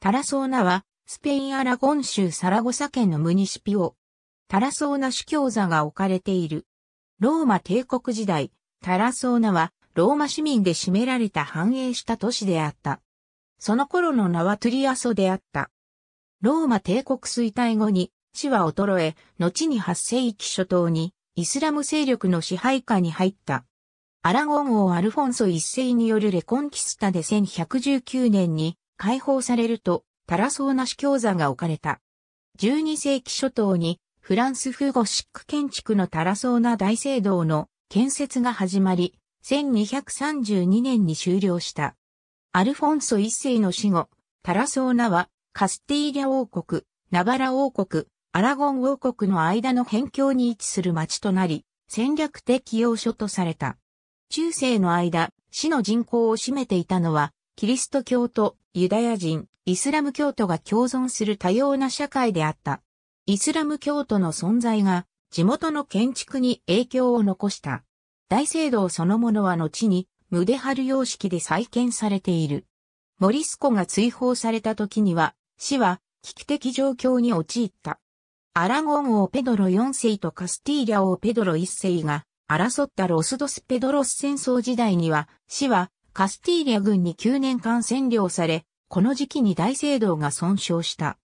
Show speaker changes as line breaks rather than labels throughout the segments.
タラソーナは、スペイン・アラゴン州サラゴサ県のムニシピオ。タラソーナ主教座が置かれている。ローマ帝国時代、タラソーナは、ローマ市民で占められた繁栄した都市であった。その頃の名はトゥリアソであった。ローマ帝国衰退後に、市は衰え、後に8世紀初頭に、イスラム勢力の支配下に入った。アラゴン王アルフォンソ一世によるレコンキスタで1119年に解放されると、タラソーナ市教座が置かれた。12世紀初頭に、フランス風ゴシック建築のタラソーナ大聖堂の建設が始まり、1232年に終了した。アルフォンソ一世の死後、タラソーナはカスティーリャ王国、ナバラ王国、アラゴン王国の間の辺境に位置する町となり、戦略的要所とされた。中世の間、市の人口を占めていたのは、キリスト教とユダヤ人、イスラム教徒が共存する多様な社会であった。イスラム教徒の存在が地元の建築に影響を残した。大聖堂そのものは後にムデハル様式で再建されている。モリスコが追放された時には、死は危機的状況に陥った。アラゴン王ペドロ4世とカスティーリャ王ペドロ1世が争ったロスドスペドロス戦争時代には、市はカスティーリャ軍に9年間占領され、この時期に大聖堂が損傷した。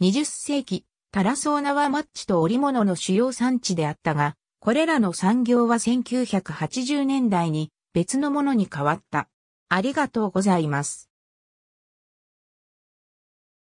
20世紀、タラソーナはマッチと織物の主要産地であったが、これらの産業は1980年代に別のものに変わった。ありがとうございます。